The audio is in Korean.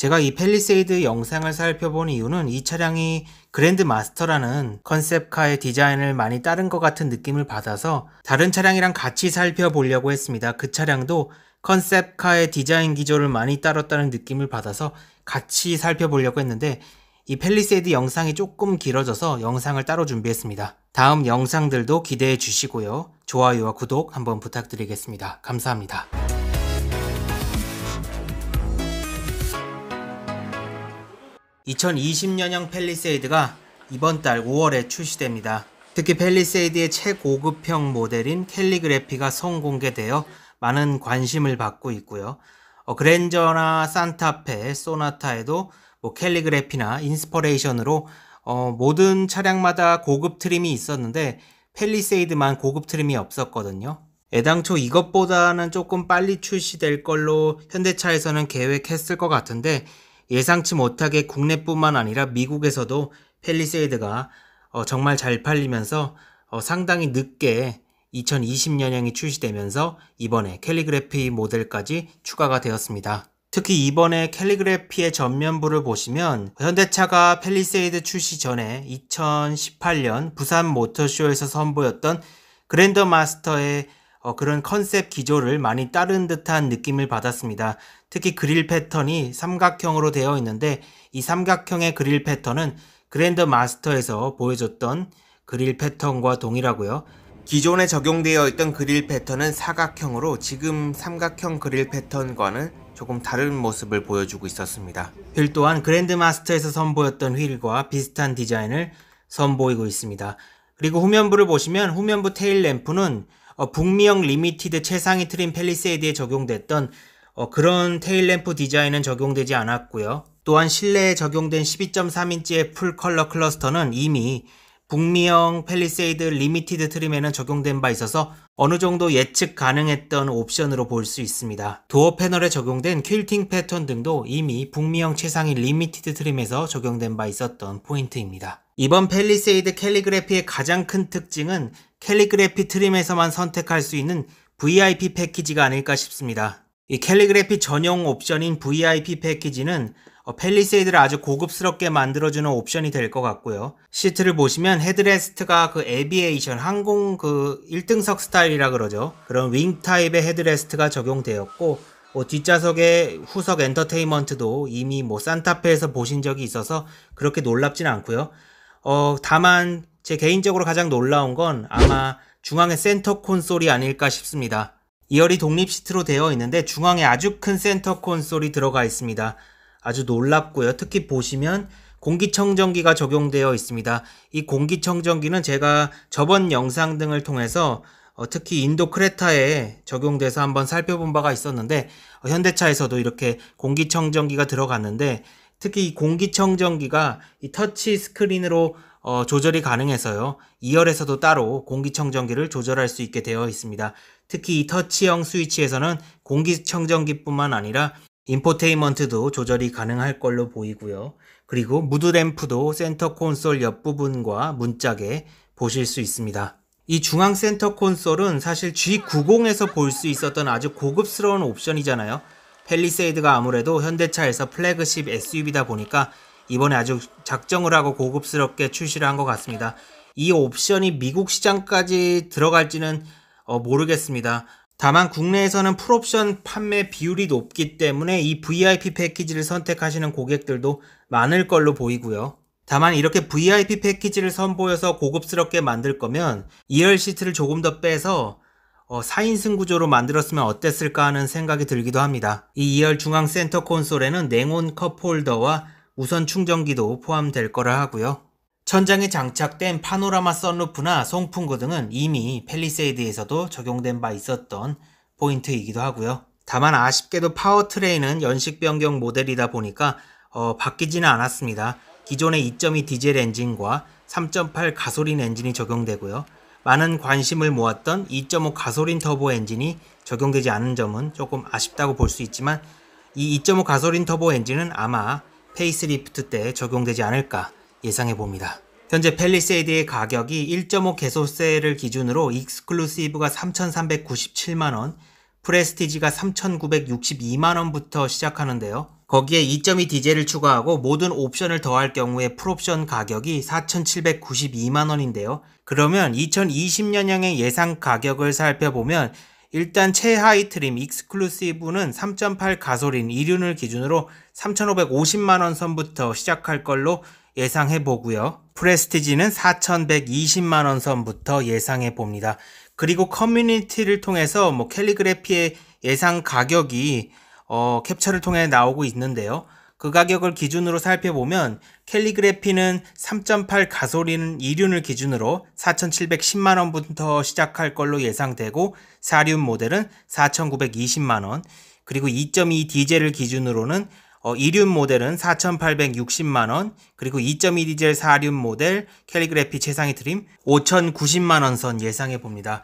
제가 이 펠리세이드 영상을 살펴본 이유는 이 차량이 그랜드 마스터라는 컨셉카의 디자인을 많이 따른 것 같은 느낌을 받아서 다른 차량이랑 같이 살펴보려고 했습니다. 그 차량도 컨셉카의 디자인 기조를 많이 따랐다는 느낌을 받아서 같이 살펴보려고 했는데 이 펠리세이드 영상이 조금 길어져서 영상을 따로 준비했습니다. 다음 영상들도 기대해 주시고요. 좋아요와 구독 한번 부탁드리겠습니다. 감사합니다. 2020년형 펠리세이드가 이번 달 5월에 출시됩니다. 특히 펠리세이드의 최고급형 모델인 캘리그래피가 선공개되어 많은 관심을 받고 있고요. 어, 그랜저나 산타페, 소나타에도 뭐 캘리그래피나 인스퍼레이션으로 어, 모든 차량마다 고급 트림이 있었는데 펠리세이드만 고급 트림이 없었거든요. 애당초 이것보다는 조금 빨리 출시될 걸로 현대차에서는 계획했을 것 같은데 예상치 못하게 국내뿐만 아니라 미국에서도 펠리세이드가 어, 정말 잘 팔리면서 어, 상당히 늦게 2020년형이 출시되면서 이번에 캘리그래피 모델까지 추가가 되었습니다. 특히 이번에 캘리그래피의 전면부를 보시면 현대차가 펠리세이드 출시 전에 2018년 부산 모터쇼에서 선보였던 그랜더 마스터의 어, 그런 컨셉 기조를 많이 따른 듯한 느낌을 받았습니다. 특히 그릴 패턴이 삼각형으로 되어 있는데 이 삼각형의 그릴 패턴은 그랜드 마스터에서 보여줬던 그릴 패턴과 동일하고요. 기존에 적용되어 있던 그릴 패턴은 사각형으로 지금 삼각형 그릴 패턴과는 조금 다른 모습을 보여주고 있었습니다. 휠 또한 그랜드마스터에서 선보였던 휠과 비슷한 디자인을 선보이고 있습니다. 그리고 후면부를 보시면 후면부 테일 램프는 어, 북미형 리미티드 최상위 트림 펠리세이드에 적용됐던 어, 그런 테일램프 디자인은 적용되지 않았고요. 또한 실내에 적용된 12.3인치의 풀컬러 클러스터는 이미 북미형 펠리세이드 리미티드 트림에는 적용된 바 있어서 어느 정도 예측 가능했던 옵션으로 볼 수 있습니다. 도어 패널에 적용된 퀼팅 패턴 등도 이미 북미형 최상위 리미티드 트림에서 적용된 바 있었던 포인트입니다. 이번 펠리세이드 캘리그래피의 가장 큰 특징은 캘리그래피 트림에서만 선택할 수 있는 VIP 패키지가 아닐까 싶습니다. 이 캘리그래피 전용 옵션인 VIP 패키지는 펠리세이드를 어, 아주 고급스럽게 만들어주는 옵션이 될 것 같고요. 시트를 보시면 헤드레스트가 그 에비에이션 항공 그 1등석 스타일이라 그러죠. 그런 윙 타입의 헤드레스트가 적용되었고 뭐 뒷좌석의 후석 엔터테인먼트도 이미 뭐 산타페에서 보신 적이 있어서 그렇게 놀랍진 않고요. 어, 다만 제 개인적으로 가장 놀라운 건 아마 중앙의 센터 콘솔이 아닐까 싶습니다. 이열이 독립 시트로 되어 있는데 중앙에 아주 큰 센터 콘솔이 들어가 있습니다. 아주 놀랍고요. 특히 보시면 공기청정기가 적용되어 있습니다. 이 공기청정기는 제가 저번 영상 등을 통해서 어, 특히 인도 크레타에 적용돼서 한번 살펴본 바가 있었는데 어, 현대차에서도 이렇게 공기청정기가 들어갔는데 특히 이 공기청정기가 이 터치 스크린으로 어, 조절이 가능해서요. 2열에서도 따로 공기청정기를 조절할 수 있게 되어 있습니다. 특히 이 터치형 스위치에서는 공기청정기뿐만 아니라 인포테인먼트도 조절이 가능할 걸로 보이고요. 그리고 무드램프도 센터 콘솔 옆부분과 문짝에 보실 수 있습니다. 이 중앙 센터 콘솔은 사실 G90에서 볼 수 있었던 아주 고급스러운 옵션이잖아요. 펠리세이드가 아무래도 현대차에서 플래그십 SUV다 보니까 이번에 아주 작정을 하고 고급스럽게 출시를 한 것 같습니다. 이 옵션이 미국 시장까지 들어갈지는 어, 모르겠습니다. 다만 국내에서는 풀옵션 판매 비율이 높기 때문에 이 VIP 패키지를 선택하시는 고객들도 많을 걸로 보이고요. 다만 이렇게 VIP 패키지를 선보여서 고급스럽게 만들 거면 2열 시트를 조금 더 빼서 4인승 어, 구조로 만들었으면 어땠을까 하는 생각이 들기도 합니다. 이 2열 중앙 센터 콘솔에는 냉온 컵 홀더와 우선 충전기도 포함될 거라 하고요. 천장에 장착된 파노라마 선루프나 송풍구 등은 이미 펠리세이드에서도 적용된 바 있었던 포인트이기도 하고요. 다만 아쉽게도 파워트레인은 연식 변경 모델이다 보니까 어, 바뀌지는 않았습니다. 기존의 2.2 디젤 엔진과 3.8 가솔린 엔진이 적용되고요. 많은 관심을 모았던 2.5 가솔린 터보 엔진이 적용되지 않은 점은 조금 아쉽다고 볼 수 있지만 이 2.5 가솔린 터보 엔진은 아마 페이스리프트 때 적용되지 않을까 예상해 봅니다. 현재 펠리세이드의 가격이 1.5 개소세를 기준으로 익스클루시브가 3,397만원, 프레스티지가 3,962만원부터 시작하는데요. 거기에 2.2 디젤을 추가하고 모든 옵션을 더할 경우에 풀옵션 가격이 4,792만원인데요. 그러면 2020년형의 예상 가격을 살펴보면 일단 최하위 트림 익스클루시브는 3.8가솔린 이륜을 기준으로 3,550만원 선부터 시작할 걸로 예상해 보고요. 프레스티지는 4,120만원 선부터 예상해 봅니다. 그리고 커뮤니티를 통해서 뭐 캘리그래피의 예상 가격이 어, 캡처를 통해 나오고 있는데요. 그 가격을 기준으로 살펴보면 캘리그래피는 3.8 가솔린 2륜을 기준으로 4,710만원부터 시작할 걸로 예상되고 4륜 모델은 4,920만원 그리고 2.2 디젤을 기준으로는 어, 2륜 모델은 4,860만원, 그리고 2.2 디젤 4륜 모델 캘리그래피 최상위 트림 5,090만원 선 예상해 봅니다.